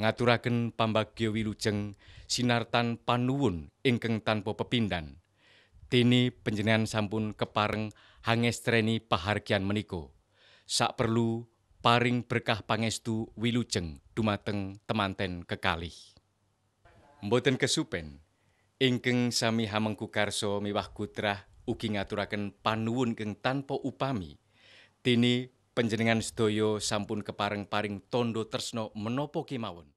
ngaturaken pambagyo wilujeng sinartan panuwun ingkang tanpa pepindan dene panjenengan sampun kepareng hangestreni pahargyan meniko. sak perlu paring berkah pangestu wilujeng dumateng temanten kekalih mboten kesupen ingkang sami hamengkukarsa miwah kutrah ugi ngaturaken panuwun ingkang tanpa upami dene Penjenengan sedoyo sampun kepareng-paring tondo tresno menopo kemawon.